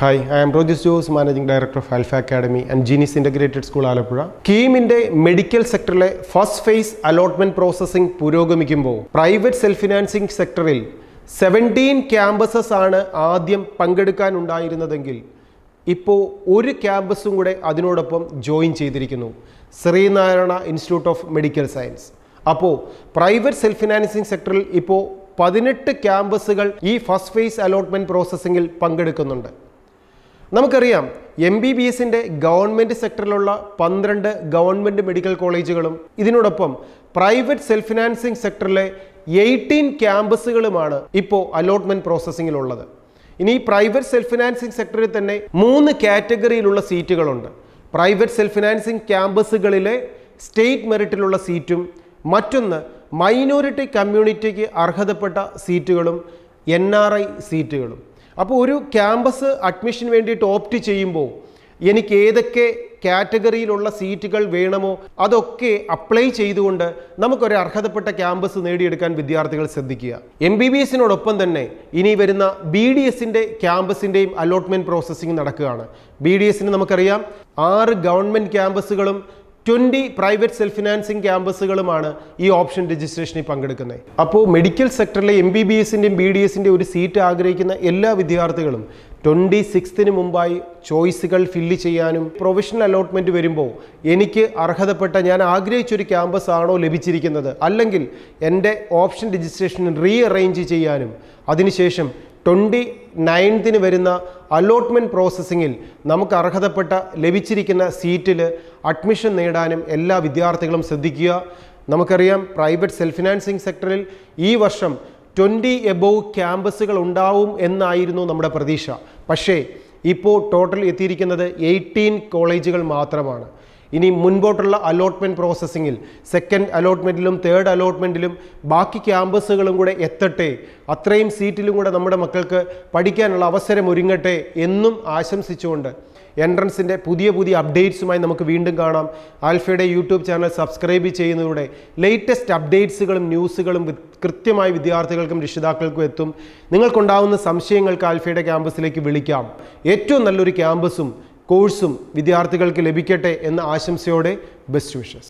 hi I am Rojis Jose managing director of Alpha academy and Jeenis integrated school Alappuzha കീമിൻ്റെ medical സെക്ടറിലെ first phase allotment processing പുരോഗമിക്കുമ്പോൾ private self financing സെക്ടറിൽ seventeen campuses ആണ് ആദ്യം പങ്കെടുക്കാനുണ്ടായിരുന്നതെങ്കിൽ ഇപ്പോൾ ഒരു ക്യാമ്പസും കൂടെ അതിനോടൊപ്പം ജോയിൻ ചെയ്തിരിക്കുന്നു Sreenarayana institute of medical science അപ്പോൾ പ്രൈവറ്റ് സെൽഫ് ഫിനാൻസിങ് സെക്ടറിൽ ഇപ്പോൾ പതിനെട്ട് ക്യാമ്പസുകൾ ഈ ഫസ്റ്റ് ഫേസ് അലോട്ട്മെൻറ്റ് പ്രോസസ്സിങ്ങിൽ പങ്കെടുക്കുന്നുണ്ട് നമുക്കറിയാം എം ബി ബി എസിൻ്റെ ഗവൺമെൻറ് സെക്ടറിലുള്ള പന്ത്രണ്ട് ഗവൺമെൻറ് മെഡിക്കൽ കോളേജുകളും ഇതിനോടൊപ്പം പ്രൈവറ്റ് സെൽഫ് ഫിനാൻസിങ് സെക്ടറിലെ എയ്റ്റീൻ ക്യാമ്പസുകളുമാണ് ഇപ്പോൾ അലോട്ട്മെൻറ്റ് പ്രോസസ്സിങ്ങിലുള്ളത് ഇനി പ്രൈവറ്റ് സെൽഫ് ഫിനാൻസിങ് സെക്ടറിൽ തന്നെ മൂന്ന് കാറ്റഗറിയിലുള്ള സീറ്റുകളുണ്ട് പ്രൈവറ്റ് സെൽഫ് ഫിനാൻസിങ് ക്യാമ്പസുകളിലെ സ്റ്റേറ്റ് മെറിറ്റിലുള്ള സീറ്റും മറ്റൊന്ന് മൈനോറിറ്റി കമ്മ്യൂണിറ്റിക്ക് അർഹതപ്പെട്ട സീറ്റുകളും എൻ സീറ്റുകളും അപ്പോൾ ഒരു ക്യാമ്പസ് അഡ്മിഷൻ വേണ്ടിയിട്ട് ഓപ്റ്റ് ചെയ്യുമ്പോൾ എനിക്ക് ഏതൊക്കെ കാറ്റഗറിയിലുള്ള സീറ്റുകൾ വേണമോ അതൊക്കെ അപ്ലൈ ചെയ്തുകൊണ്ട് നമുക്കൊരു അർഹതപ്പെട്ട ക്യാമ്പസ് നേടിയെടുക്കാൻ വിദ്യാർത്ഥികൾ ശ്രദ്ധിക്കുക എം ബി ബി എസിനോടൊപ്പം തന്നെ ഇനി വരുന്ന ബി ഡി എസിൻ്റെ ക്യാമ്പസിൻ്റെയും അലോട്ട്മെൻറ്റ് പ്രോസസ്സിങ് നടക്കുകയാണ് ബി ഡി എസിന് നമുക്കറിയാം ആറ് ഗവൺമെൻറ് ക്യാമ്പസുകളും ട്വൻറ്റി പ്രൈവറ്റ് സെൽഫ് ഫിനാൻസിങ് ക്യാമ്പസുകളുമാണ് ഈ ഓപ്ഷൻ രജിസ്ട്രേഷനിൽ പങ്കെടുക്കുന്നത് അപ്പോൾ മെഡിക്കൽ സെക്ടറിലെ എം ബി ബി എസിൻ്റെയും ബി ഡി എസിൻ്റെയും ഒരു സീറ്റ് ആഗ്രഹിക്കുന്ന എല്ലാ വിദ്യാർത്ഥികളും ട്വൻറ്റി സിക്സ്തിന് മുമ്പായി ചോയ്സുകൾ ഫില്ല് ചെയ്യാനും പ്രൊഫഷണൽ അലോട്ട്മെൻറ്റ് വരുമ്പോൾ എനിക്ക് അർഹതപ്പെട്ട ഞാൻ ആഗ്രഹിച്ചൊരു ക്യാമ്പസ് ആണോ ലഭിച്ചിരിക്കുന്നത് അല്ലെങ്കിൽ എൻ്റെ ഓപ്ഷൻ രജിസ്ട്രേഷൻ റീ അറേഞ്ച് ചെയ്യാനും അതിനുശേഷം ട്വൻറ്റി നയൻത്തിന് വരുന്ന അലോട്ട്മെൻറ്റ് പ്രോസസ്സിങ്ങിൽ നമുക്ക് അർഹതപ്പെട്ട ലഭിച്ചിരിക്കുന്ന സീറ്റിൽ അഡ്മിഷൻ നേടാനും എല്ലാ വിദ്യാർത്ഥികളും ശ്രദ്ധിക്കുക നമുക്കറിയാം പ്രൈവറ്റ് സെൽഫ് ഫിനാൻസിങ് സെക്ടറിൽ ഈ വർഷം ട്വൻറ്റി എബോവ് ക്യാമ്പസുകൾ ഉണ്ടാവും എന്നായിരുന്നു നമ്മുടെ പ്രതീക്ഷ പക്ഷേ ഇപ്പോൾ ടോട്ടൽ എത്തിയിരിക്കുന്നത് എയ്റ്റീൻ കോളേജുകൾ മാത്രമാണ് ഇനി മുൻപോട്ടുള്ള അലോട്ട്മെൻറ്റ് പ്രോസസ്സിങ്ങിൽ സെക്കൻഡ് അലോട്ട്മെൻറ്റിലും തേർഡ് അലോട്ട്മെൻറ്റിലും ബാക്കി ക്യാമ്പസുകളും കൂടെ എത്തട്ടെ അത്രയും സീറ്റിലും കൂടെ നമ്മുടെ മക്കൾക്ക് പഠിക്കാനുള്ള അവസരം ഒരുങ്ങട്ടെ എന്നും ആശംസിച്ചുകൊണ്ട് എൻട്രൻസിൻ്റെ പുതിയ പുതിയ അപ്ഡേറ്റ്സുമായി നമുക്ക് വീണ്ടും കാണാം ആൽഫയുടെ യൂട്യൂബ് ചാനൽ സബ്സ്ക്രൈബ് ചെയ്യുന്നതിലൂടെ ലേറ്റസ്റ്റ് അപ്ഡേറ്റ്സുകളും ന്യൂസുകളും കൃത്യമായി വിദ്യാർത്ഥികൾക്കും രക്ഷിതാക്കൾക്കും എത്തും നിങ്ങൾക്കുണ്ടാവുന്ന സംശയങ്ങൾക്ക് ആൽഫയുടെ ക്യാമ്പസിലേക്ക് വിളിക്കാം ഏറ്റവും നല്ലൊരു ക്യാമ്പസും കോഴ്സും വിദ്യാർത്ഥികൾക്ക് ലഭിക്കട്ടെ എന്ന ആശംസയോടെ ബെസ്റ്റ് വിഷസ്